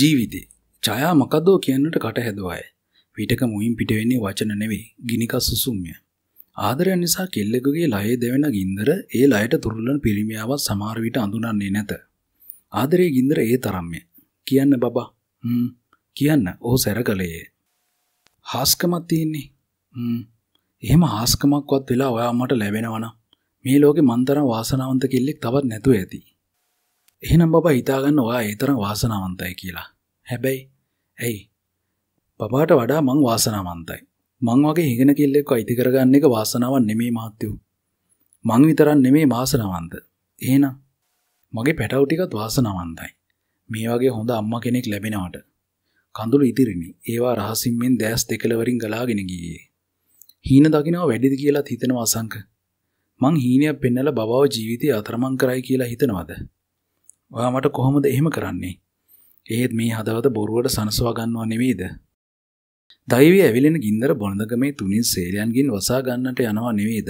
ජීවිතේ ඡායා මොකද්දෝ කියන්නට කට හැදුවාය. විටක මුයින් පිටවෙන්නේ වචන නෙවෙයි, ගිනිකස් සුසුම්ය. ආදරය නිසා කෙල්ලෙකුගේ ලයේ දෙවෙන ගින්දර ඒ ලයට තුරුලන පිරිමියාවත් සමහර විට අඳුනන්නේ නැත. ආදරයේ ගින්දර ඒ තරම්ය. කියන්න බබා. හ්ම්. කියන්න. ඔහු සැරකලයේ. හාස්කමක් තියෙන්නේ. හ්ම්. එහෙම හාස්කමක්වත් වෙලා ඔයා මට ලැබෙනවනම් මේ ලෝකේ මන්තරම් වාසනාවන්ත කෙල්ලෙක් තවත් නැතුව ඇති. එහෙනම් බබා හිතාගන්න ඔයා ඒ තරම් වාසනාවන්තයි කියලා. හැබැයි ඇයි? බබාට වඩා මං වාසනාවන්තයි. මං වගේ හිඟන කිල්ලෙක්ව අයිති කරගන්න එක වාසනාවක් නෙමෙයි මහත්තයෝ. මං විතරක් නෙමෙයි වාසනාවන්ත. එහෙනම් මගේ පැටවු ටිකත් වාසනාවන්තයි. මේ වගේ හොඳ අම්මා කෙනෙක් ලැබෙනවට. කඳුළු ඉදිරිනි. ඒවා රහසින්මෙන් දැස් දෙකලවරින් ගලාගෙන ගියේ. හීන දකින්නවා වැඩිද කියලාත් හිතෙනවා අසංක. මං හීනයක් පෙන්නලා බබාව ජීවිතේ අතරමං කරයි කියලා හිතනවද? ඔයා මට කොහොමද එහෙම කරන්නේ? ඒත් මේ හදවත බොරුවට සනසවා ගන්නව නෙවෙයිද? දෛවය ඇවිලෙන ගින්දර බොළඳගමේ තුنين සේලයන්ගින් වසා ගන්නට යනවා නෙවෙයිද?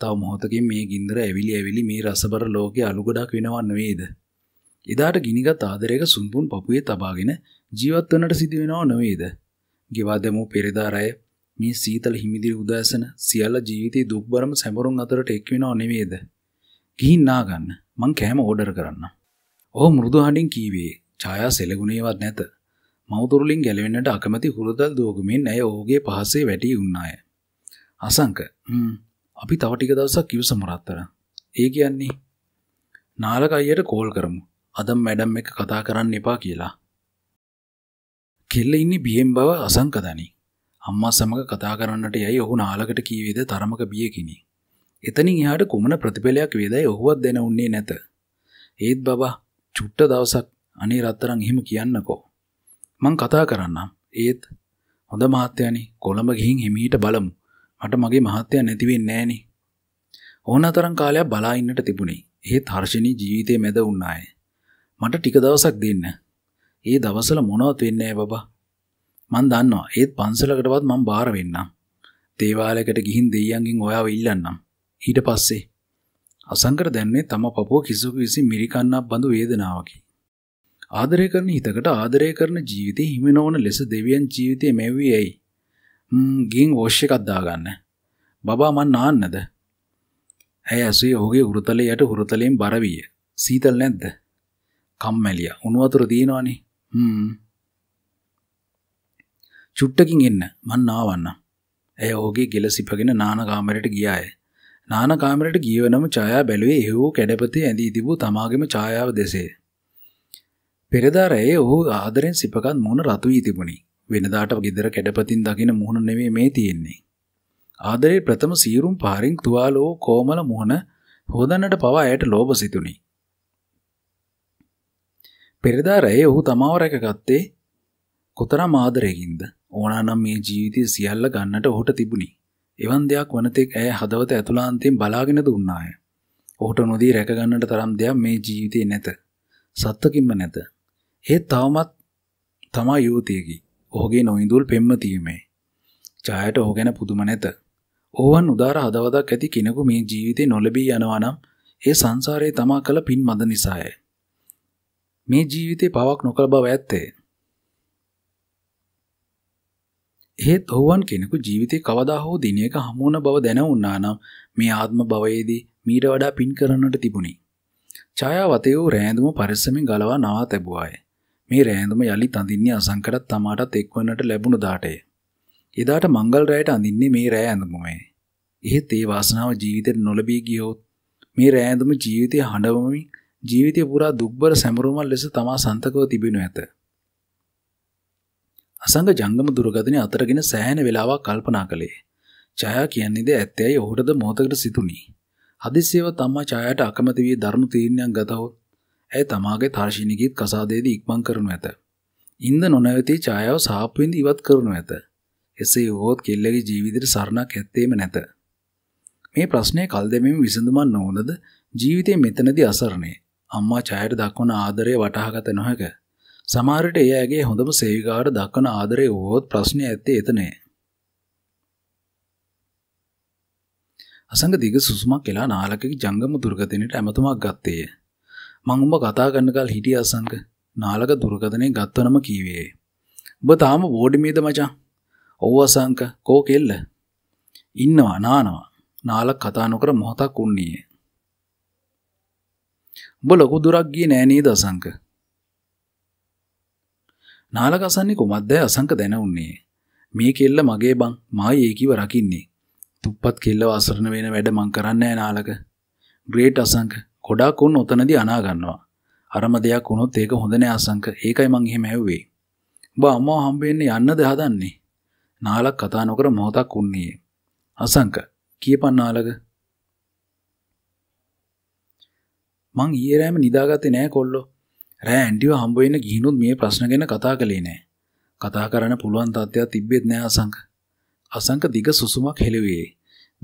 තව මොහොතකින් මේ ගින්දර ඇවිලි ඇවිලි මේ රසබර ලෝකයේ අලුගඩක් වෙනව නෙවෙයිද? එදාට ගිනිගත් ආදරයක සුන්බුන් පපුවේ තබාගෙන ජීවත් වන්නට සිදු වෙනව නෙවෙයිද? ගෙවදමු පෙරදාරය මේ සීතල හිමිදිරි උදෑසන සියල්ල ජීවිතේ දුක්බරම සැමරුම් අතරට එක් වෙනව නෙවෙයිද? ගිහින් නා ගන්න. මං කෑම ඕඩර් කරන්නම්. ඔහු මෘදු හඬින් කීවේ ඡායා සෙලගුණේවත් නැත. මව්තුරුලින් ගැලවෙන්නට අකමැති හුරතල් දුවගමින් ඇය ඔහුගේ පහසේ වැටී උන්නාය. අසංක "හ්ම් අපි තව ටික දවසක් කිව්සමු රත්තරන්." ඒ කියන්නේ නාලක අයියට කෝල් කරමු. අදම් මැඩම් එක කතා කරන්න එපා කියලා. කෙල්ල ඉන්නේ බියෙන් බව අසංක දනි. අම්මා සමග කතා කරන්නට යයි ඔහු නාලකට කීවේද තරමක බියකිනි. එතනින් එහාට කුමන ප්‍රතිඵලයක් වේදයි ඔහුවත් දැනුන්නේ නැත. ඒත් බබා චුට්ට දවසක් අනේ රත්තරන් එහෙම කියන්නකෝ. මං කතා කරන්නම්. ඒත් හොඳ මහත්තයනි කොළඹ ගිහින් හිමීට බලමු. මට මගේ මහත්තයා නැති වෙන්නේ නැහෙනි. ඕනතරම් කාලයක් බලා ඉන්නට තිබුණේ. ඒත් හර්ෂිනී ජීවිතේ මැද වුණාය. මට ටික දවසක් දෙන්න. ඒ දවස්වල මොනවත් වෙන්නේ නැහැ බබා. මන් දන්නවා. ඒත් පන්සලකටවත් මං බාර වෙන්නම්. දේවාලයකට ගිහින් දෙයියන්ගෙන් ඔයාව ඉල්ලන්නම්. ඊට පස්සේ අසංකට දැන්නේ තම පපුව කිසිකු විසින් මිරිකන්නක් බඳු වේදනාවකි. ආදරය කරන හිතකට ආදරය කරන ජීවිතේ හිම නොවන ලෙස දෙවියන් ජීවිතේ මෙව්වී ඇයි? ම්ම් ගින් වොෂ් එකක් දාගන්න. බබා මන් නාන්නද? ඇය ඇසුවේ ඔහුගේ උරුතලේ යට උරුතලෙන් බර විය. සීතල නැද්ද? කම්මැලියා. උණු වතුර දිනවනේ. ම්ම්. චුට්ටකින් එන්න. මන් නාවන්න. ඇය ඔහුගේ ගෙල සිපගෙන නාන කාමරයට ගියාය. නාන කාමරයට ගියවනම ඡායා බැලුවේ එහූ කැඩපතේ ඇඳී තිබූ තමාගේම ඡායාව දෙසේ. පෙරදා රැයේ ඔහු ආදරෙන් සිපකත් මුණ රතු වී තිබුණි. වෙනදාට ගෙදර කැඩපතින් දකින මුහුණ නෙවෙයි මේ තියෙන්නේ. ආදරේ ප්‍රථම සීරුම් පාරින් තුවාලෝ කොමල මුහුණ හොදන්නට පවා ඇයට ලෝභ සිතුණි. පෙරදා රැයේ ඔහු තමාව රැකගත්තේ කොතරම් ආදරයකින්ද ඕනානම් මේ ජීවිතය සියල්ල ගන්නට ඔහුට තිබුණි. එවන් දෙයක් වනතෙක් ඇය හදවත ඇතුළාන්තයෙන් බලාගෙන දුන්නාය. ඔහුට නොදී රැකගන්නට තරම් දෙයක් මේ ජීවිතේ නැත. සත්තකින්ම නැත. ඒ තවමත් තමා යුවතියකි. ඔහුගේ නොඉඳුල් පෙම්මතිීමේ. ජායට ඔහු ගැන පුදුම නැත. ඕවන් උදාර හදවතක් ඇති කෙනෙකු මේ ජීවිතේ නොලබී යනවා නම් ඒ සංසාරයේ තමා කළ පින් මද නිසාය. මේ ජීවිතේ පවක් නොකළ බව ඇත්තේ. එහෙත් ඔවුන් කෙනෙකු ජීවිතේ කවදා හෝ දිනයක හමුවන බව දැන වුණා නම් මේ ආත්ම භවයේදී මීට වඩා පින් කරන්නට තිබුණි. ඡායාවතේ වූ රෑඳුම පරිස්සමෙන් ගලවා නවා තැබුවාය. මේ රෑඳුම යලි තඳින්නේ අසංකරත් තමාටත් එක්වන්නට ලැබුණු දාටය. එදාට මංගල් රැයට අඳින්නේ මේ රෑ ඇඳුමයි. එහෙත් ඒ වාසනාව ජීවිතයට නොලැබී ගියොත් මේ රෑ ඇඳුම ජීවිතය හඬවමින් ජීවිතය පුරා දුක්බර සැමරුමක් ලෙස තමා සන්තකව තිබෙනු ඇත. අසඟ ජංගම දුරගතනය අතරගෙන සෑහෙන වෙලාවක් කල්පනා කළේ. ජයා කියන්නේද ඇත්තැයි ඔහුටද මෝතකට සිතුනි. හදිසියව තම්මා ජයාට අකමැති වී ධර්ම තීරණයක් ගතහොත් ඇය තමාගේ තාර්ශනිකීත් කසාදේද ඉක්මන් කරනු ඇත. ඉන්ද නොනැවති ඡායාව සාප්පුවෙන්ද ඉවත් කරනු ඇත. එසේ වුවොත් කෙල්ලගේ ජීවිතයට සරණක් ඇත්තේම නැත. මේ ප්‍රශ්නය කල් දෙමින් විසඳුමක් නොවනද ජීවිතේ මෙතනදී අසරණේ. අම්මා ඡායාට දක්වන ආදරය වටහාගත නොහැක. සමහරට ඒ ඇගේ හොඳම සේවිකාට දක්වන ආදරය වුවොත් ප්‍රශ්නය ඇත්තේ එතනය. අසඟ දිග සුසුමක් කියලා නාලකගේ ජංගම දුර්ගතනයට ඇමතුමක් ගත්තේය. මං උඹ කතා කරන්නකල් හිටිය අසංක නාලක දුර්ගතනය ගත්වනම කීවේ. ඔබ තාම බෝඩිමේද මචා. ඔව් අසංක කෝ කෙල්ල. ඉන්නවා නානවා. නාලක් කතා නොකර මොහොතක් උන්නේය. උඹ ලොකු දුරක් ගියේ නෑ නේද අසංක? නාලකසන්නේ කොමත්දෑ අසංක දැනවන්නේ. මේ කෙල්ල මගේ බං මා ඒකිව රකින්නේ. තුප්පත් කෙල්ල වසරණ වෙන වැඩ මං කරන්නේ නාලක. ග්‍රේට් අසංක ගොඩාක් උන් ඔතනදී අනා ගන්නවා. අරම දෙයක් වුණොත් ඒක හොඳ නෑ අසංක. ඒකයි මං එහෙම ඇහුවේ. ඔබ අම්මව හම්බ වෙන්න යන්නද හදන්නේ? නාලක් කතා නොකර මොහොතක් උන්නේ. අසංක කියපන් නාලක. මං ඊයේ රෑම නිදාගත්තේ නෑ කොල්ලෝ. රෑ ඇන්ඩිව හම්බ වෙන ගිහිනුත් මේ ප්‍රශ්න ගැන කතා කළේ නෑ. කතා කරන්න පුළුවන් තත්ත්වයක් තිබ්බෙත් නෑ අසංක. අසංක දිග සුසුමක් හෙළුවේ.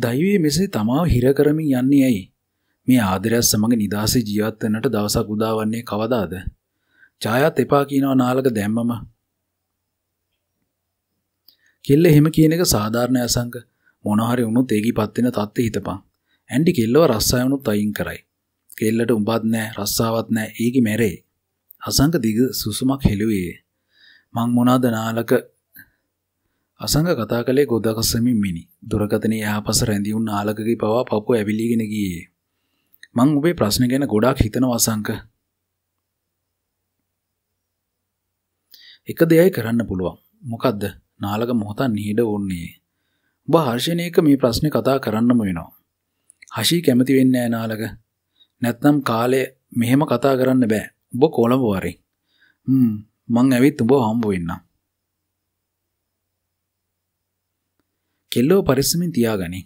දෛවයේ මෙසේ තමාව හිර කරමින් යන්නේ ඇයි? මේ ආදරයත් සමග නිදාසේ ජීවත් වෙන්නට දවසක් උදාවන්නේ කවදාද? ඡායත් එපා කියනවා නාලක දැම්මම. කෙල්ල එහෙම කියන එක සාධාරණ අසංක. මොනහරි වුණොත් ඒකිපත් වෙන තත්ත්වෙ හිතපන්. ඇන්ඩි කෙල්ලව රස්සායනොත් අයින් කරයි. කෙල්ලට උඹත් නෑ රස්සාවක් නෑ ඒකි මැරේ. අසංග දිග සුසුමක් හෙළුවේ. මං මොනාද නාලක අසංග කතා කළේ ගොඩකසමින් මිනි. දුරකතනේ යහපස රැඳී වුණ නාලකගේ පවා පපුව ඇවිලීගෙන ගියේ. මං ඔබේ ප්‍රශ්න ගැන ගොඩාක් හිතනවා අසංග. එක දෙයයි කරන්න පුළුවන්. මොකද්ද? නාලක මොහොතක් නිහිඩ වුණේ. ඔබ හර්ෂණේක මේ ප්‍රශ්නේ කතා කරන්නම වෙනවා. හෂී කැමති වෙන්නේ නැහැ නාලක. නැත්නම් කාලේ මෙහෙම කතා කරන්න බෑ. උඹ කොළඹ වරි මං ඇවිත් උඹ හම්බ වෙන්න කෙල්ලෝ පරිස්සමින් තියාගනි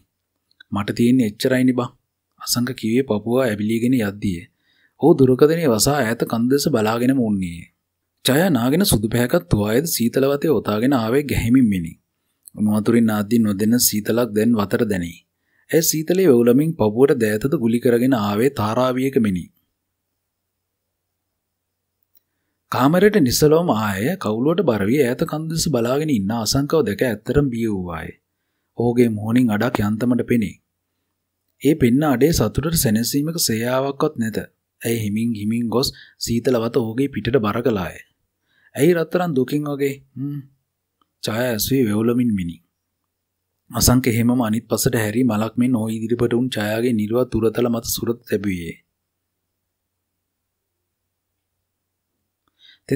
මට තියෙන්නේ එච්චරයිනි බං අසංක කිව්වේ පපුවා ඇවිලීගෙන යද්දී ඔහු දුරකදනේ වසා ඈත කන්දෙස බලාගෙන මුන්නේ ජය නාගෙන සුදු පැහැකත් තුවායද සීතල වතේ ඔතාගෙන ආවේ ගැහිමින් මිනි උණුවතුරින් නාද්දී නොදෙන සීතලක් දැන් වතර දැනේ ඇය සීතලේ වැවුලමින් පපුවට දෑතද ගුලි කරගෙන ආවේ තාරාවියක මිනි කාමරයට නිසලවම ආය කවුලුවට බරවී ඈත කන්දෙස බලාගෙන ඉන්න අසංකව දැක ඇත්තටම බිය වූවාය. ඔහුගේ මෝනින් අඩක් යන්තමට පෙනේ. ඒ පෙන්න අඩේ සතුටට සැනසීමක සේයාවක්වත් නැත. ඇයි හිමින් හිමින් ගොස් සීතලවත ඔහුගේ පිටට බර කළාය. ඇයි රත්තරන් දුකින් වගේ ඡාය ඇසුවේ වෙවුලමින් මිනි. අසංක එහෙමම අනිත් පසට හැරි මලක් මෙන් ඔහු ඉදිරිපට උන් ඡායාගේ නිර්වත් තුරතල මත සුරත තැබුවේ.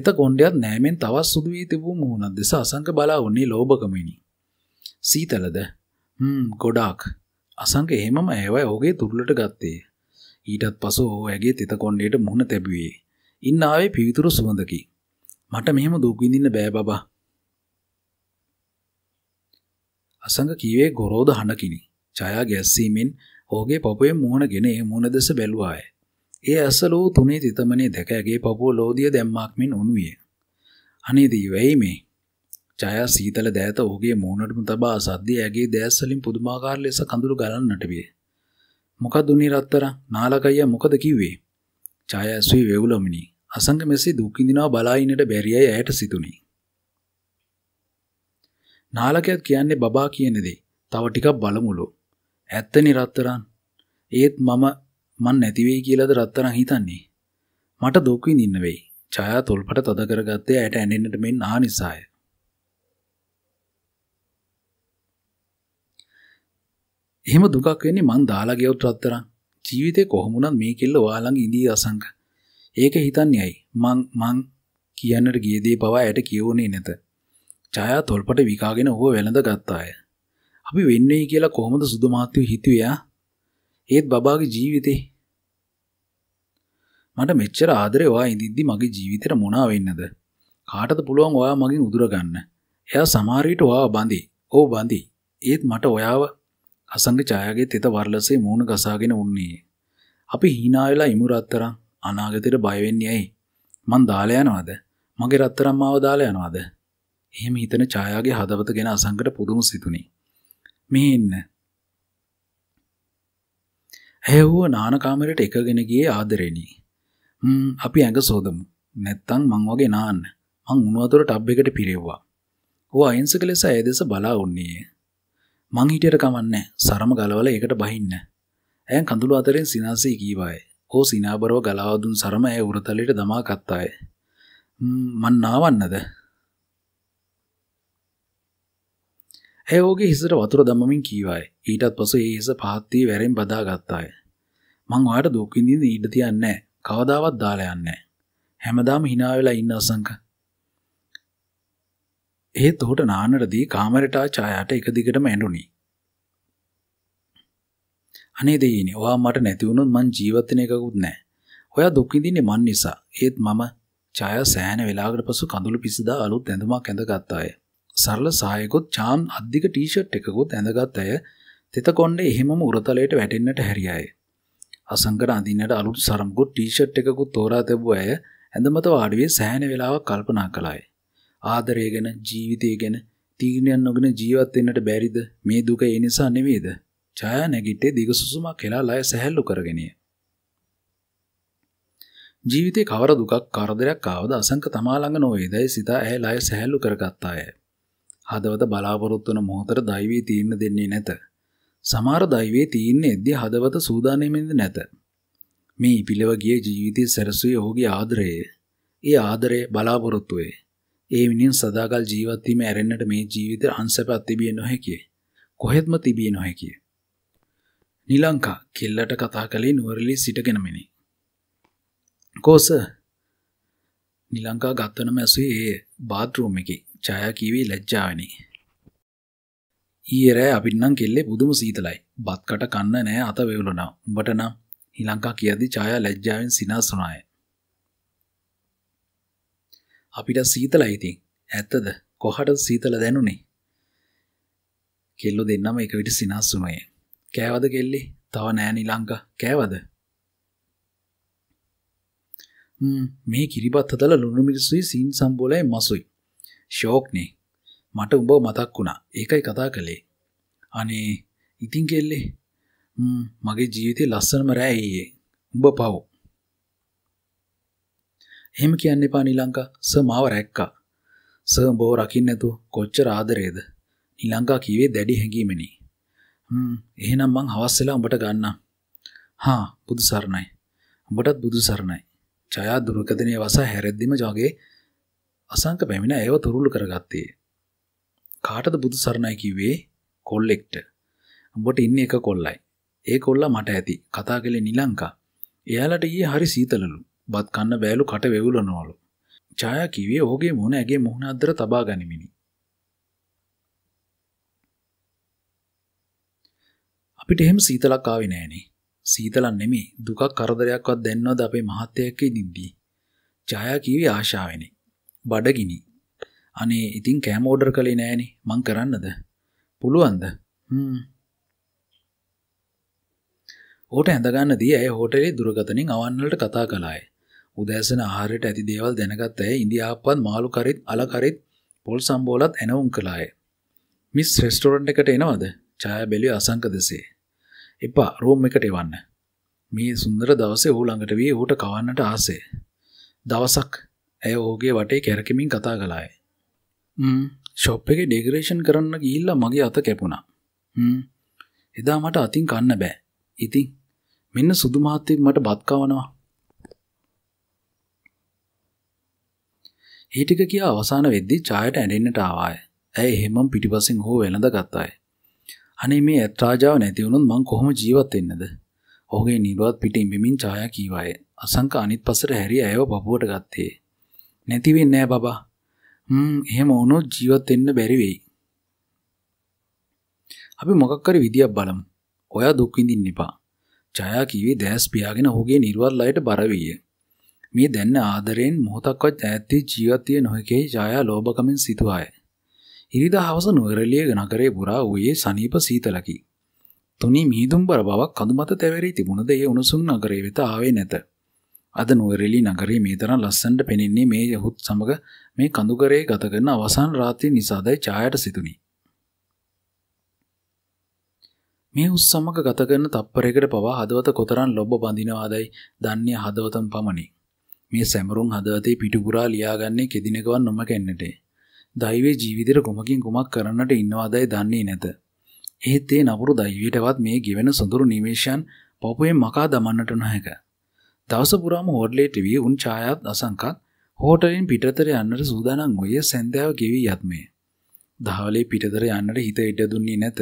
තෙත කොණ්ඩයත් නෑමෙන් තවත් සුදු වී තිබූ මුහුණක් දෙස අසංක බලා වන්නේ ලෝභකමිනි. සීතලද? හ්ම් ගොඩාක්. අසංක එහෙමම ඇයවයි ඔහුගේ තුරුලට ගත්තේ. ඊටත් පසු ඔහු ඇගේ තෙත කොණ්ඩයට මුහුණ තැබුවේ. ඉන්න ආවේ පිවිතුරු සුවඳකි. මට මෙහෙම දුක් විඳින්න බෑ බබා. අසංග කීවේ ගොරෝද හඬකිනි. ඡායා ගැස්සීමෙන් ඔහුගේ පපුවේ මුහුණගෙන ඒ මුහුණ දෙස බැලුවාය. ඒ ඇසලෝ තුනේ තිතමනේ දැකඇගේ පපුුව ලෝදිය දැම්මක්මෙන් උනුයේ. අනේදී වැයි මේ ජය සීතල දෑත ඔහුගේ මූුණටම තබා සද්ධිය ඇගේ දෑස්සලින් පුදුමාකාර ලෙස කඳුළු ගලන්නට විය. මොකක් දුන්නේ රත්තර නාලකය මොකද කිව්වේ. ජය ඇසුයි වෙවුලමිනි අසංග මෙසේ දුකින්දිනා බලායිනට බැරියයි ඇයට සිතුනි. නාලකයත් කියන්නේ බබා කියනෙදේ තව ටිකක් බලමුලු. ඇත්තනි රත්තරන් ඒත් මම මන් නැති වෙයි කියලාද රත්තරන් හිතන්නේ. මට දුක් විඳින්න වෙයි. ඡායා තොල්පට තද කරගත්තේ ඇයට ඇඬෙන්නට මෙන් ආ නිසාය. එහෙම දුකක් වෙන්නේ මන් දාලා ගියොත් රත්තරන්. ජීවිතේ කොහොම වුණත් මේ කෙල්ල ඔයාලඟ ඉඳී අසංක. ඒක හිතන්නේ ඇයි? මං මං කියන්නට ගිය දේ පවා ඇයට කියවුනේ නැත. ඡායා තොල්පට විකාගෙන ඌව වැළඳ ගත්තාය. අපි වෙන්නේ කියලා කොහොමද සුදු මාත්‍යෝ හිතුවේ ඒත් බබාගේ ජීවිතේ මට මෙච්චර ආදරේ ඔයා ඉදිද්දි මගේ ජීවිතේට මොනවා වෙන්නද? කාටද පුළුවන් ඔයා මගෙන් උදුර ගන්න? එයා සමහර විට ඔයාව බඳි. ඔව් බඳි. ඒත් මට ඔයාව අසංග ඡායාගේ තෙත වර්ලසේ මූණ ගසාගෙන උන්නේ. අපි hina වෙලා ඉමු රත්තරන් අනාගතේට බය වෙන්නේ ඇයි? මං දාලා යනවද? මගේ රත්තරන් මාව දාලා යනවද? එහෙම හිතන ඡායාගේ හදවත ගැන අසංගට පුදුම සිතුනි. මෙහෙ ඉන්න හැව්ව නානකාමරට එකගෙනගේ ආදරෙනී. අපි ඇඟ සෝදමු නැත්තං මං වගේ නාන්න මං උනුවතුර ටබ් එකට පිරෙව්වා. ඕ අයිංසක ලෙස ඇදෙස බලා උන්නේය. මං හිටියට කමන්න සරම ගලවල එකට බහින්න. ඇන් කඳුළු අතරෙන් සිනාසී කීවාය. ඕ සිනාබරව ගලාවදුන් සරම ඇය උරතලට දමා කත්තාය. මන් නාවන්නද ඇයෝගේ හිසට වතුර දමමින් කීවයි ඊටත් පසු ඒ හිස පහත්වී වැරෙන් බදාගත්තාය. මං ඔයාට දුකින්දිද ඊට තියන්නේ කවදාවත් දාලා යන්නේ හැමදාම hina වෙලා ඉන්න අසංක එහෙත් ඔහුට නාන්නට දී කාමරට ඡායාට එක දිගටම ඇඬුණි. අනේ දෙයිනි, ඔයා මට නැති වුණොත් මං ජීවත් වෙන එකකුත් නැහැ. ඔයා දුක් විඳින්නේ මන් නිසා. ඒත් මම ඡායා සෑහෙන වෙලාවකට පසු කඳුළු පිස්සදා අලුත් ඇඳුමක් ඇඳගත්තාය. සරල සායකොත් චාම් අධික ටීෂට් එකකුත් ඇඳගත් ඇය තෙත කොණ්ඩේ එහෙමම උරතලයට වැටෙන්නට හැරියාය. අසංකට අඳින්නට අලුත් සරම්කුත් ටීෂට් එකකුත් තෝරා තැබූ ඇය ඇඳමත වාඩුවේ සෑහෙන වෙලාවක් කල්පනා කළාය. ආදරය ගැන ජීවිතය ගැන තීරණයක් නොගෙන ජීවත් වෙන්නට බැරිද මේ දුක ඒ නිසා නෙවෙයිද? ඡායා නැගිටේ දිග සුසුමක් හෙලා ලය සැහැල්ලු කරගෙනිය. ජීවිතේ කවර දුකක් කරදරයක් ආවද අසංක තමා ළඟ නොවේදයි සිතා ඇය ලය සැහැල්ලු කරගත්තාය. හදවත බලාපොරොත්තු වන මොහොතට දෛවී තීරණ දෙන්නේ නැත. සමහර දෛවයේ තීරණයේදී හදවත සූදානම්ෙන්ද නැත. මේ පිළව ගිය ජීවිතයේ සැරසුවේ ඔහුගේ ආදරයේ. ඒ ආදරය බලාපොරොත්තුවේ. ඒ විනින් සදාකල් ජීවත් වීම ඇරෙන්නට මේ ජීවිතේ අංශපත් තිබිය නොහැකිය. කොහෙත්ම තිබිය නොහැකිය. නිලංකා කෙල්ලට කතා කළේ නුවරළේ සිටගෙනමනි. කෝස නිලංකා ගත්තනම ඇසුවේ ඒ බාත්රූම් එකේ ඡායා කීවේ ලැජ්ජාවෙනි. ඊයේ රෑ අපින්නම් කෙල්ලේ පුදුම සීතලයි. බත්කට කන්න නෑ අත වේවුලනවා. උඹට නම් ශ්‍රී ලංකා කියද්දි ඡායා ලැජ්ජාවෙන් සිනාස් වුණාය. අපිට සීතලයි ඉතින්. ඇත්තද? කොහටද සීතල දැනුනේ? කෙල්ලෝ දෙන්නම එක විට සිනාස් වුණේ. කෑවද කෙල්ලේ? තව නෑ නිලංකා. කෑවද? මේ කිරිබත් හදලා ලුණු මිරිසුයි සීන් සම්බෝලයි මසුයි. ෂෝක්නේ. මට උඹ මතක් වුණා. ඒකයි කතා කළේ. අනේ ඉතින් කෙල්ලේ මගේ ජීවිතේ ලස්සනම රෑ ඊයේ. උඹ පව්. එහෙම කියන්න එපා නිලංකා. සර් මාව රැක්කා. සර් උඹව රකින්න නැතු කොච්චර ආදරේද? නිලංකා කීවේ දැඩි හැඟීමෙනි. හ්ම් එහෙනම් මං හවස් වෙලා උඹට ගන්නම්. හා බුදු සරණයි. උඹටත් බුදු සරණයි. ඡයා දුර්ගතනේ වස හැරෙද්දිම ජගේ අසංක පැමිණ ඒව තුරුළු කරගත්තේ. කාටද බුදු සරණයි කිව්වේ? කොල්ලෙක්ට. උඹට ඉන්නේ එක කොල්ලයි. ඒ කොල්ලා මට ඇති. කතා කළේ නිලංකා. එයාලට ඊයේ හරි සීතලලු. බත් කන්න බෑලු කට වෙවුලනවලු. ඡායා කිව්වේ ඔහුගේ මොන ඇගේ මුහුණ අද්දර තබා ගනිමිනි. අපිට එහෙම සීතලක් ආවේ නෑනේ. සීතලක් නෙමේ දුකක් කරදරයක්වත් දැන්නවද අපේ මහත්යයක ඉදින්දී. ඡායා කිව්වේ ආශාවෙනි. බඩගිනි අනේ ඉතින් කෑමෝඩර් කළේ නෑනේ මං කරන්නද පුළුවන්ද ඕට ඇඳගන්න දී ඇය හෝටලේ දුරගතනින් අවන්නලට කතා කලායි උදෑසන ආහාරයට ඇති දේවල් දැනගත් ඇය ඉන්දියාප්පත් මාළු කරෙත් අලකරෙත් පොල් සම්බෝලත් ඇනවුම් කලාය මිස් රෙස්ටෝරන්ට් එකට එනවද ඡාය බැලිය අසංක දෙසේ එපා රූම් එකට එවන්න මේ සුන්දර දවසේ ඌ ළඟට වී ඌට කවන්නට ආසේ දවසක් ඇය ඕගේ වටේ කැරකිමින් කතා කළාය. ශොප් එක ඩෙගරේෂන් කරන්න ගිහිල්ලා මගේ අත කැපුණා. එදා මට අතින් කන්න බෑ. ඉතින් මෙන්න සුදු මහත්තයෙක් මට බත්කවනවා. ඊටික කියා අවසාන වෙද්දී ඡායට ඇඬෙන්නට ආවාය. ඇය එහෙමම පිටිපස්සෙන් හෝ වෙළඳ ගත්තාය. අනේ මේ ඇත්රාජාව නැති වුණොත් මං කොහොම ජීවත් වෙන්නද? ඔහුගේ නිර්වත් පිටින් බිමින් ඡායා කීවාය. අසංක අනිත් පසට හැරි ඇයව පපුවට ගත්තේ. නැති වෙන්නේ නෑ බබා. හ්ම් එහෙම වුණොත් ජීවත් වෙන්න බැරි වෙයි. අපි මොකක් හරි විදියක් බලමු. ඔයා දුක් විඳින්න එපා. ජයා කිව්වේ දැස් පියාගෙන ඔහුගේ නිර්වල් ලයට බර විය. මේ දැන්න ආදරයෙන් මොහොතක්වත් ඈත්දී ජීවත් විය නොහැකි ජයා ලෝභකමින් සිතුවාය. ඉරිදා හවස නුවරළිය නගරේ පුරා වූයේ සනීප සීතලකි. තුනි මීදුම්බර බවක් කඳු මත තැවරී තිබුණද ඒ උණුසුම් නගරේ වෙත ආවේ නැත. අද නුවරෙලි නගරේ මේ තරම් ලස්සනට පෙනෙන්නේ මේ යහුත් සමග මේ කඳුකරේ ගත කරන අවසන් රාත්‍රිය නිසාදයි ඡායට සිතුනි. මේ උස් සමග ගත කරන තප්පරයකට පවා හදවත කොතරම් ලොබ බඳිනවාදයි දන්නේ හදවතම පමණි. මේ සැමරුම් හදවතේ පිටුපුරා ලියාගන්නේ කෙදිනකවන් නොමකෙන්නට. දෛවයේ ජීවිතේට කොමකින් කොමක් කරන්නට ඉන්නවාදයි දන්නේ නැත. එහෙත් ඒ නපුරු දෛවයටවත් මේ ගෙවෙන සොඳුරු නිමේෂයන් පපුවෙන් මකා දමන්නට නොහැක. දවස පුරාම හෝටලේට වී උන් ඡායාත් අසංකත් හෝටලින් පිටතර යන්නට සූදානම් වූයේ සැන්දෑව ගෙවී යත්මේ. දහවලේ පිටතර යන්නට හිත ඉඩ දුන්නේ නැත.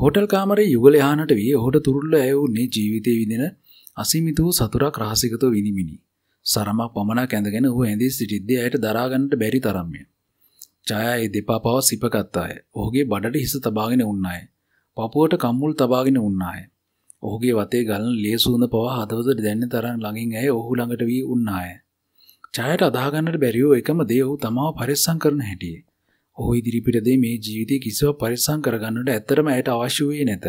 හෝටල් කාමරේ යුගල යහනට වී ඔහුට තුරුල්ල ඇවුන්නේ ජීවිතේ විඳින අසීමිත වූ සතුරක් රහසිගතව විනිමිනි. සරමක් පමණක් ඇඳගෙන ඔහු ඇඳී සිටිද්දී ඇයට දරාගන්නට බැරි තරම්ය. ඡායා ඒ දෙපා පව සිපගත්තාය. ඔහුගේ බඩට හිස තබාගෙන උන්නාය. පපුවට කම්මුල් තබාගෙන උන්නාය. ඔහුගේ වතේ ගලන ලේසුඳ පවා හදවතට දැන්න තරම් ළඟින් ඇය ඔහු ළඟට වී උන්නාය. ඡායට අදාගන්නට බැරිව එකම දේ ඔහු තමාව පරිස්සම් කරන හැටියේ. ඔහු ඉදිරිපිට දේ මේ ජීවිතයේ කිසිවක් පරිස්සම් කරගන්නට ඇත්තටම ඇයට අවශ්‍ය වූයේ නැත.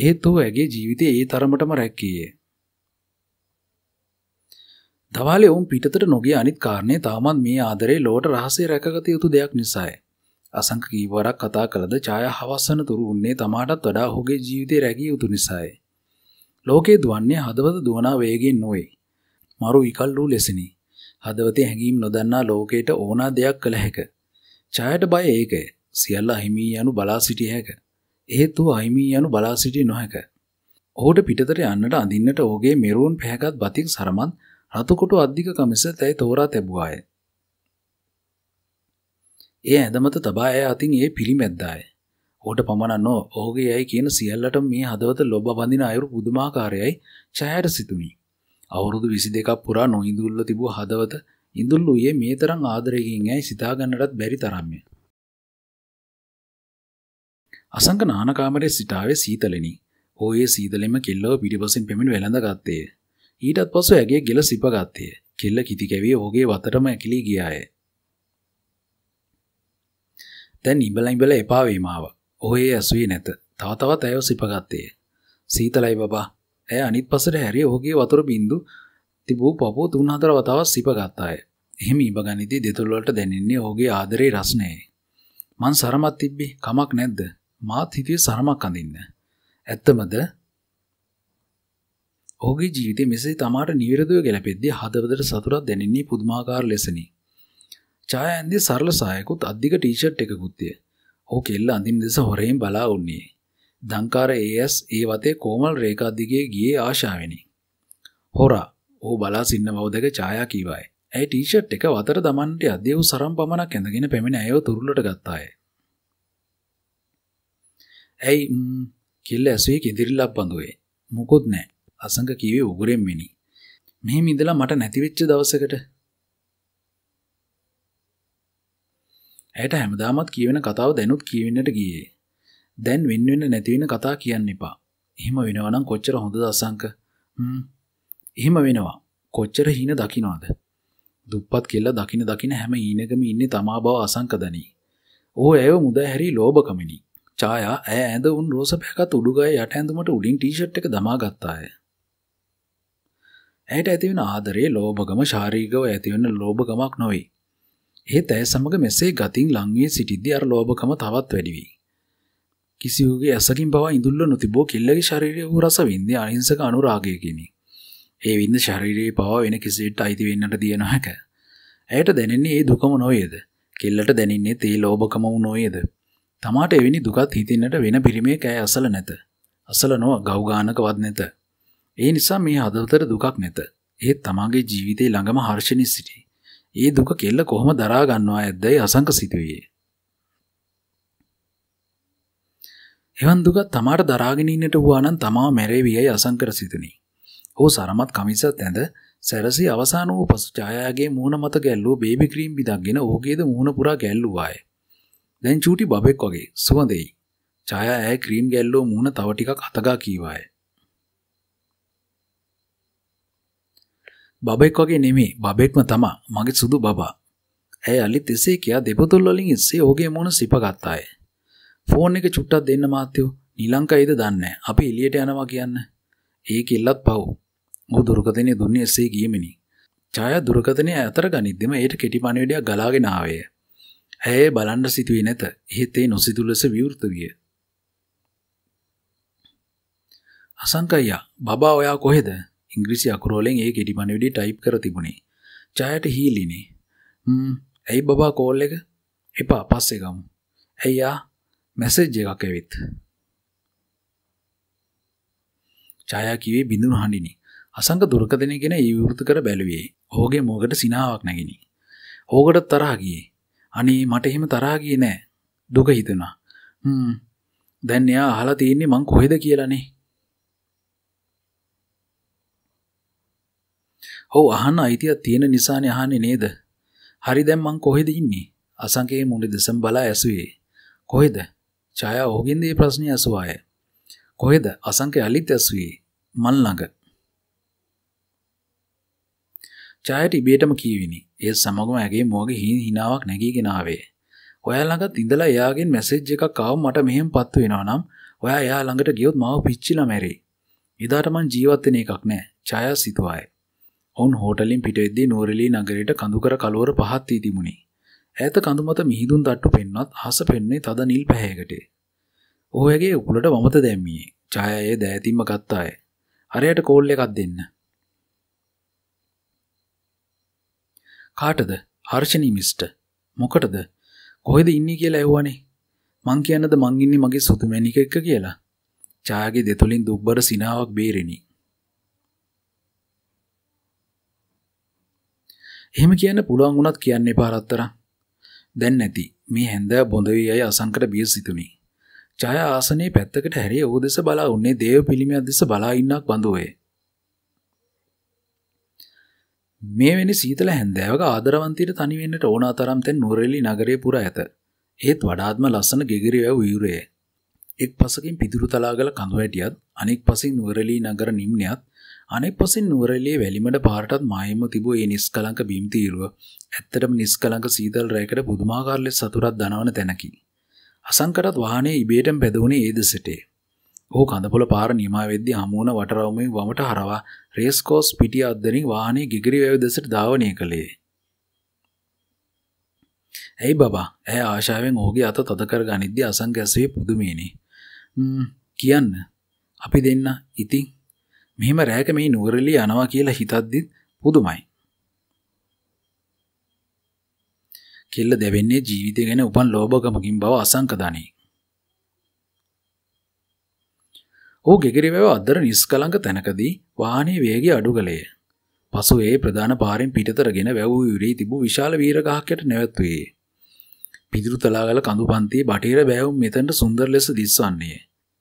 එහෙත් ඔහු ඇගේ ජීවිතයේ ඒ තරමටම රැක්කියේ. දවාලේ ඔවුන් පිටතට නොගිය අනිත් කාරණේ තාමත් මේ ආදරේ ලෝට රහසේ රැකගත යුතු දෙයක් නිසායි. අසංක කීවරක් කතා කළද ඡායා හවස්සන තුරු උන්නේ තමාටත් වඩා ඔහුගේ ජීවිතේ රැගිය යුතු නිසායි. ලෝකේ දුවන්නේ හදවත දුවනා වේගයෙන් නොවේ. මරු විකල් වූ ලෙසිනි. හදවතේ හැඟීම් නොදන්නා ලෝකයට ඕනා දෙයක් කළ හැක. ඡායට බය ඒකය. සියල්ල අහිමි යනු බලා සිටිය හැක. එහෙත් ඌ අහිමි යනු බලා සිටිය නොහැක. ඔහුට පිටතට යන්නට අඳින්නට ඔහුගේ මෙරූන් පැහැගත් බතික් සරමන් රතු කොටු අධික කමිස තැයි තෝරා තැබුවාය. ඒ ඇදමත තබා ඇය අතින් ඒ පිළිමැද්දාය. ඕට පමණන්න ඔහුගේ යයි කියන සියල්ලට මේ හදවත ලොබ බඳින අයුරු පුදුමාකාරයයි ඡායට සිතුනි. අවුරුදු 22ක් පුරා නොඉඳුල්ව තිබූ හදවත ඉඳුල් වූයේ මේ තරම් ආදරයෙන් ඇයි සිතාගන්නටත් බැරි තරම්ය. අසංක නානකාමරේ සිටාවේ සීතලෙනි. හෝයේ සීතලෙම කෙල්ලව පිටිපසින් පෙමිණි වෙළඳ ගත්තේය. ඊටත් පසු ඇගේ ගෙල සිපගත්තේය. කෙල්ල කිතිකැවී ඔහුගේ වතටම ඇකිලී ගියාය. දැන් ඉඹලා ඉඹලා එපා වීම ආවා. ඔහු ඒ ඇසුවේ නැත. තව තවත් ඇයව සිපගත්තේය. සීතලයි බබා. ඇය අනිත් පසට හැරී ඔහුගේ වතුර බින්දු තිබූ පපුව තුන් හතර වතාවක් සිපගත්තාය. එහෙම ඉඹගනිද්දී දෙතුල් වලට දැනෙන්නේ ඔහුගේ ආදරේ රසණයයි. මං සරමක් තිබ්බේ කමක් නැද්ද? මාත් හිතුවේ සරමක් අඳින්න. ඇත්තමද? ඔහුගේ ජීවිතයේ මෙසේ තමාට නිවැරදිව ගැලපෙද්දී හදවතට සතුටක් දැනෙන්නේ පුදුමාකාර ලෙසනි. ඡායන්දි සරල සායකුත් අධික ටී-ෂර්ට් එකකුත් තිය. ඔහු කෙල්ල අඳින දෙස හොරෙන් බලා වුණේ. දංකාර AS ඒ වතේ කොමල් රේඛා දිගේ ගියේ ආශාවෙනි. හොරා ඔහු බලා සින්න බව දැක ඡායා කීවායි. ඇයි ටී-ෂර්ට් එක වතර දමන්නට අධ්‍යව සරම් පමණක් ඇඳගෙන පැමිණ ඇයව තුරුලට ගත්තාය. ඇයි කෙල්ල ඇසුවේ කෙඳිරිල්ලක් බඳුවේ. මොකොත් නැහැ. අසංග කීවේ උගුරෙන් මෙනි. මෙහෙම ඉඳලා මට නැතිවෙච්ච දවසකට ඇයට හැමදාමත් කියවෙන කතාව දැනුත් කියවෙන්නට ගියේ. දැන් වෙන වෙන නැති වෙන කතා කියන්න එපා. එහෙම වෙනවා නම් කොච්චර හොඳද අසංක? හ්ම්. එහෙම වෙනවා. කොච්චර හීන දකින්නවද? දුප්පත් කියලා දකින දකින හැම ඊනකම ඉන්නේ තමා බව අසංක දනි. ඕ ඇයව මුදා හැරි ලෝභකමිනි. ඡායා ඇය ඇඳ උන් රෝස පැකත් උඩුගය යට ඇඳුමට උඩින් ටී-ෂර්ට් එක දමා ගත්තාය. ඇයට ඇතිවෙන ආදරේ ලෝභකම ශාරීරිකව ඇතිවෙන ලෝභකමක් නොවේ. එහෙත් ඇය සමග මෙසේ ගතින් ලංවී සිටිද්දී අර ලෝභකම තවත් වැඩි වී. කිසිවගේ ඇසකින් පවා ඉඳුල්ල නොතිබෝ කෙල්ලගේ ශරීරය වූ රස වින්ද අහිංසක අනුරාගයකිනි. ඒ වින්ද ශරීරයේ පවා වෙන කිසිට අයිති වෙන්නට දිය නොහැක. ඇයට දැනෙන්නේ ඒ දුකම නොයේද. කෙල්ලට දැනින්නේ තේ ලෝභකම වූ නොයේද. තමාට එවැනි දුකත් හිතන්නට වෙන පිරිමේ කෑ අසල නැත. අසල නොව ගෞගානකවත් නැත. ඒ නිසා මේ හදවතට දුකක් නැත. ඒත් තමාගේ ජීවිතේ ළඟම හර්ෂණී සිටි. ඒ දුක කෙල්ල කොහොම දරා ගන්නවා ඇද්දයි අසංක සිතුවේ. එවන් දුක තමාට දරාගෙන ඉන්නට වුණා නම් තමාව මැරෙවියයි අසංකර සිතුනි. ඔහු සරමත් කමිසත් ඇඳ සැරසී අවසාන වූ පසු ඡායාගේ මූණ මත ගැල්ලූ බේබි ක්‍රීම් බිඳක්ගෙන ඔහුගේද මූණ පුරා ගැල්ලුවාය. දැන් චූටි බබෙක් වගේ සුවඳෙයි. ඡායා ඇය ක්‍රීම් ගැල්ලූ මූණ තව ටිකක් අතගා කීවාය. බබෙක් වගේ නෙමේ බබෙක්ම තමා මගේ සුදු බබා. ඇය අලිත් එසේ කියා දෙපතුල් වලින් ඉස්සේ ඔහුගේ මුණ සිපගත්තාය. ෆෝන් එක චුට්ටක් දෙන්න මාත්‍යෝ නිලංකයිද දන්නේ අපි එළියට යනවා කියන්න. ඒ කිල්ලත් පව්. ඔහු දුරකතනය දුන්නේ එසේ ගියමිනි. ඡාය දුරකතනය අතර ගනිද්දිම ඒට කෙටි පණිවිඩයක් ගලාගෙන ආවේය. ඇය බලන්න සිටුවේ නැත. එහෙත් ඒ නොසිතුල් ලෙස විවෘත විය. අසංකයියා බබා ඔයා කොහෙද ඉංග්‍රිසි අකුරෝලෙන් ඒ කෙටිපණ විඩි ටයිප් කර තිබුණේ ජයට හීලිනේ ඇයි බබා කෝල් එක එපා පස්සෙකමු ඇයියා මැසෙජ් එකක් ඇවිත් ජයා කිවේ බිඳුණු හඬිනි අසංක දුරක දෙනගෙන ඒ විවෘත කර බැලුවේ ඕගේ මෝගට සිනාවක් නැගිනි ඕගටත් තරහ ගියේ අනේ මට එහෙම තරහ ගියේ නෑ දුක හිතුණා හ්ම් දැන් එයා අහලා තියෙන්නේ මං කොහෙද කියලානේ "ඔව් අහන්න අයිතියක් තියෙන නිසානේ අහන්නේ නේද? හරි දැන් මං කොහෙද ඉන්නේ?" අසංකේ මුනි දෙසම බලා ඇසුවේ. "කොහෙද?" ඡායා ඔහුගෙන් මේ ප්‍රශ්නේ ඇසුවාය. "කොහෙද?" අසංකේ අලිත් ඇසුවේ. "මන් ළඟ." ඡායාට ඉබේටම කීවිනි. ඒ සමගම ඇගේ මුවගේ හීන හිනාවක් නැගීගෙන ආවේ. ඔයා ළඟත් ඉඳලා එයාගෙන් මැසේජ් එකක් ආව මට මෙහෙම පත්තු වෙනවා නම් ඔයා එයා ළඟට ගියොත් මාව පිච්චිලා මැරෙයි. එදාට මං ජීවත් වෙන එකක් නෑ. ඡායා සිතුවායි. ඔවුන් හෝටලින් පිටවෙද්දී නෝරලී නගරයට කඳුකර කලවර පහත් වී තිබුණි. ඈත කඳු මත මිහිදුන් තට්ටු පෙන්වත් අහස පෙන්නේ තද නිල් පැහැයකට. ඔහුගේ උකුලට වමත දැම්මියේ. ඡායායේ දෑතිම්ම ගත්තාය. අරයට කෝල් එකක් දෙන්න. කාටද? හර්ෂණී මිස්ටර්. මොකටද? කොහෙද ඉන්නේ කියලා ඇහුවානේ. මං කියන්නද මං ඉන්නේ මගේ සුදු මැණික එක්ක කියලා. ඡායාගේ දෙතුලින් දුක්බර සිනාවක් බේරෙනි. එහෙම කියන්න පුළුවන් වුණත් කියන්නේ පාරත්තර. දැන් නැති මේ හැඳ බොඳවී අය අසංකට බිය සිතුනි. ජය ආසනයේ පැත්තකට හැරේ ඔහු දෙස බලා උන්නේ දේව පිළිමයක් දෙස බලා ඉන්නක් බඳුවේ. මේ වෙනි සීතල හැන්දෑවක ආදරවන්තයට තනි වෙන්නට ඕන තරම් තැන් නුවරඑළි නගරය පුරා ඇත. ඒත් වඩාත්ම ලස්සන ගෙගිරිය වැව් වීරයේ. එක් පසකින් පිදුරු තලාගල කඳු වැටියත් අනෙක් පසින් නුවරඑළි නගර නිම්නයත් අනෙක් පසින් නුවරලේ වැලිමට පාරටත් මයම තිබූ ඒ නිස්කලංක බිම්තීරුව ඇත්තටම නිස්කලංක සීතල් රැකට පුදුමාකාර ලෙස සතුටක් දනවන තැනකි. අසංකටත් වාහනේ ඉබේටම පැදවුණේ ඒ දෙසටේ. ඔහු කඳපොළ පාර නිමා වෙද්දී හමුවන වටරවුමෙන් වමට හරවා රේස් කෝස් පිටිය අද්දරින් වාහනේ ගිගිරි වැව දෙසට ධාවනය කළේ. ඇයි බබා? ඇය ආශාවෙන් ඔහුගේ අත තද කර ගනිද්දී අසංක ඇසුවේ පුදුමේනේ. "ම්ම් කියන්න. අපි දෙන්න ඉතින්" මෙහෙම රෑක මේ නුවරලි යනවා කියලා හිතද්දිත් පුදුමයි. කෙල්ල දෙවෙන්නේ ජීවිතය ගැන උපන් ලෝභකමකින් බව අසංකදනයි. ඔහු ගෙගරිවැව අද්දර නිස්කලංක තැනකදී වාහනේ වේගය අඩු කළේය. පසු ඒ ප්‍රධාන පාරෙන් පිටතරගෙන වැවූ යුරේ තිබූ විශාල වීරගහකට නැවැත්වයේ. පිදුරු තලාගල කඳු පන්තියේ බටේර බෑවුම් මෙතැනට සුන්දර ලෙස දිස්වන්නේය.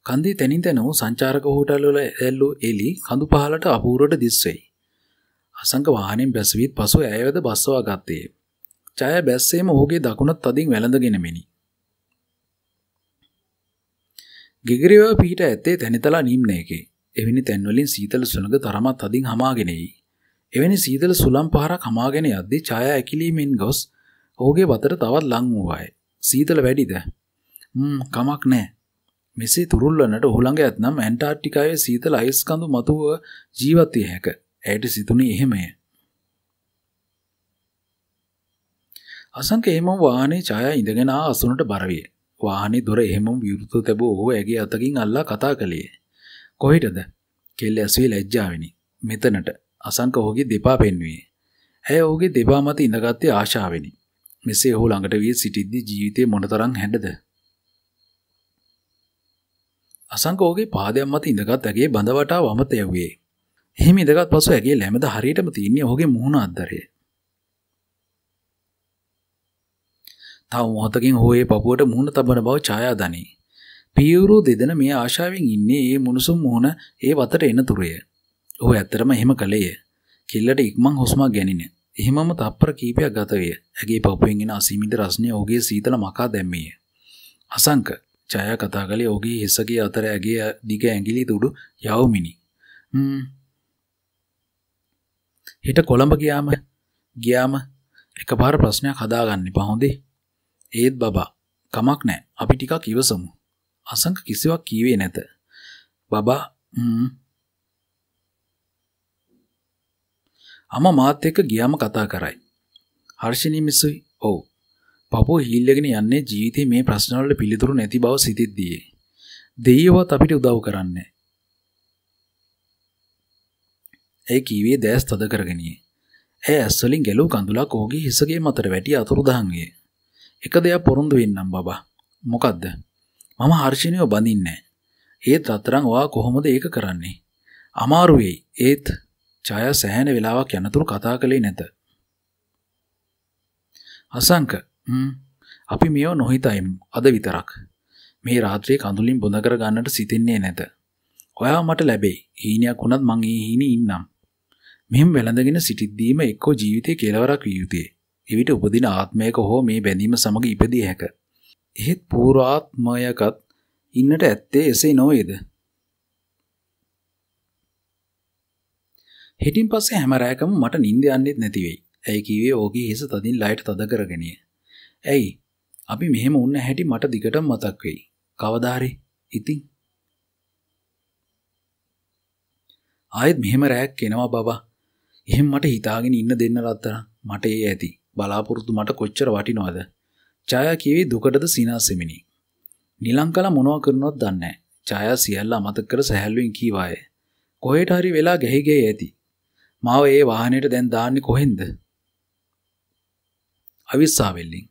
කන්දේ තැනින් තැනෝ සංචාරක හෝටල්වල ඇල්ලු එලි කඳු පහලට අපූරට දිස්වෙයි. අසංක වාහනෙන් බැසවිත් පසු ඇයවද බස්සවා ගත්තේ. ජය බැස්සේම ඔහුගේ දකුණත් අදින් වැළඳගෙනමෙනි. ගිගිරිව පිහිට ඇත්තේ තැනිතලා නිම්නයකේ. එවැනි තැන්වලින් සීතල සුළඟ තරමත් අදින් හමාගෙනෙයි. එවැනි සීතල සුළම් පහරක් හමාගෙන යද්දී ඡායා ඇකිලීමෙන් ගොස් ඔහුගේ වතට තවත් ලං වූවාය. සීතල වැඩිද? හ්ම් කමක් නැහැ. මෙසේ තුරුල්ලනට ඔහුළඟයත් නම් ඇන්ටාර්ටිකායේ සීතල අයිස්කඳු මතුව ජීවත්විය හැක. ඇයට සිතුනේ එහෙමය. අසංක එහෙම වාහනේ ඡායා ඉඳගෙන ආ අසුනට බර විය. වාහනේ දොර එහෙමම විවෘතව තබෝ ඔහු ඇගේ අතකින් අල්ලා කතා කළේ. කොහෙටද? කෙල්ල ඇසුවේ ලැජ්ජාවෙනි. මෙතනට. අසංක ඔහුගේ දෙපා පෙන්වුවේ. ඇය ඔහුගේ දෙපා මත ඉඳගත්තේ ආශාවෙනි. මෙසේ ඔහු ළඟට වී සිටිද්දී ජීවිතේ මොනතරම් හැඬද? අසංකෝගේ පාදයක් මත ඉඳගත් ඇගේ බඳවටා වම තෙව්වේ. එහෙම ඉඳගත් පසු ඇගේ ලැමද හරියටම තියන්නේ ඔහුගේ මුහුණ අද්දරේ. තව මොහොතකින් හෝයේ පපුවට මුහුණ තබන බව ඡායා දනී. පියවුරු දෙදෙන මේ ආශාවෙන් ඉන්නේ ඒ මුණුසුම් මුහුණ ඒ වතට එන තුරය. ඔහු ඇත්තටම එහෙම කළේය. කිල්ලට ඉක්මන් හුස්මක් ගැනින. එහෙමම තප්පර කීපයක් ගත විය. ඇගේ පපුවෙන් එන අසීමිත රසණය ඔහුගේ සීතල මකා දැම්මේය. අසංක ජය කතා කළේ ඔගේ හිසගේ අතර ඇගේ දිග ඇගිලි දුඩු යවමිනි හිට කොළඹ ගියාම ගියාම එක පාර ප්‍රශ්නයක් හදාගන්න පහොඳේ ඒත් බබා කමක් නෑ අපි ටිකක් ඉවසමු අසංක කිසිවක් කීවේ නැත බබා අම මාත් එක්ක ගියාම කතා කරයි හර්ෂණී මිස්සුයි ඔවු පපෝ හිල්ලගෙන යන්නේ ජීවිතේ මේ ප්‍රශ්නවලට පිළිතුරු නැති බව සිතෙද්දී. දෙයියවත් අපිට උදව් කරන්නේ. ඒ කීවේ දැස් තද කරගෙනියේ. ඇය ඇස්වලින් ගැලූ කඳුලක් ඕගේ හිසගේ මතර වැටි අතුරුදහන් විය. එක දෙයක් පොරොන්දු වෙන්නම් බබා. මොකද්ද? මම හර්ෂණිව බඳින්නේ ඒත් රත්තරන් ඔයා කොහොමද ඒක කරන්නේ? අමාරු ඒත් ඡායා සෑහෙන වෙලාවක් යනතුරු කතා කළේ නැත. අසංක අපි මේව නොහිතයිම් අද විතරක්. මේ රාත්‍රයේ කඳුලින් බොඳ කර ගන්නට සිතෙන්නේ නැත. ඔයා මට ලැබෙයි. හීනයක් වුණත් මං ඒ හීනේ ඉන්නම්. මෙහෙම වැළඳගෙන සිටිද්දීම එක්කෝ ජීවිතේ කෙලවරක් විය යුතුය. එවිට උපදින ආත්මයක හෝ මේ බැඳීම සමග ඉපදී හැක. එහෙත් පූර්වාත්මයකත් ඉන්නට ඇත්තේ එසේ නොවේද? හිටින් පස්සේ හැම රැයකම මට නිින්ද යන්නේත් නැති වෙයි. ඇයි කිව්වේ ඕගේ හිස තදින් ලයට තද කරගෙනිය. ඇයි? අපි මෙහෙම උන්න හැටි මට දිගටම මතක් වෙයි. කවදාරි? ඉතින් ආයෙත් මෙහෙම රැයක් එනවා බබා. එහෙන් මට හිතාගෙන ඉන්න දෙන්න රත්තරන්. මට ඒ ඇති. බලාපොරොත්තු මට කොච්චර වටිනවද? ඡායා කියවේ දුකටද සිනාසෙමිනි. නිලංකලා මොනවා කරනවද දන්නේ නැහැ. ඡායා සියල්ල අමතක කර සැහැල්ලුවෙන් කීවාය. කොහෙට හරි වෙලා ගැහි ගේ ඇති. මාව ඒ වාහනේට දැන් දාන්නේ කොහෙන්ද? අවිස්සාවෙල්ලින්.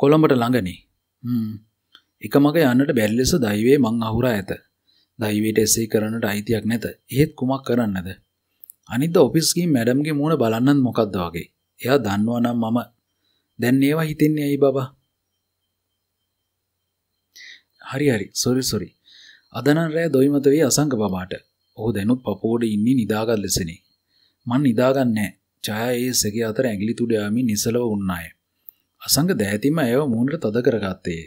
කොළඹට ළඟනේ එක මග යන්නට බැල්ලෙස දයිවේ මං අහුරා ඇත දයිවට එසේ කරනට අයිතියක් නැත එහෙත් කුමක් කරන්නද අනිත ඔෆිස්කී මැඩම්ගේ මූුණ බලන්නත් මොකක්ද වගේ එයා දන්නවා නම් මම දැන් ඒවා හිතෙන්නේ ඇයි බබා හරි හරි සොරි සොරි අදනන් රෑ දොයිමත වේ අසංක බබාට ඔහු දැනුත් පපෝඩ ඉන්නේ නිදාගත් ලෙසනේ මන් නිදාගන්නෑ ජය ඒ සැගේ අතර ඇගිලි තුඩයාමින් නිසලව උන්නාය අසංග දැහැතිම ඇයව මූණට තද කරගත්තේ.